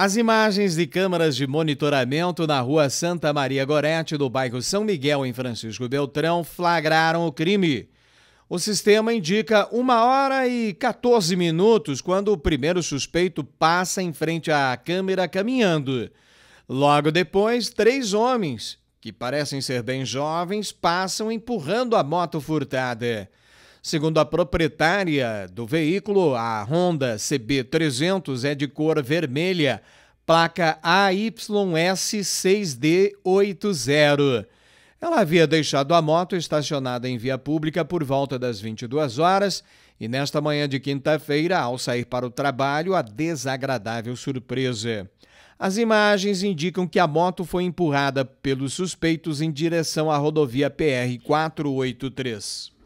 As imagens de câmaras de monitoramento na rua Santa Maria Gorete, do bairro São Miguel, em Francisco Beltrão, flagraram o crime. O sistema indica 1 hora e 14 minutos quando o primeiro suspeito passa em frente à câmera caminhando. Logo depois, três homens, que parecem ser bem jovens, passam empurrando a moto furtada. Segundo a proprietária do veículo, a Honda CB300 é de cor vermelha, placa AYS6D80. Ela havia deixado a moto estacionada em via pública por volta das 22 horas e nesta manhã de quinta-feira, ao sair para o trabalho, a desagradável surpresa. As imagens indicam que a moto foi empurrada pelos suspeitos em direção à rodovia PR 483.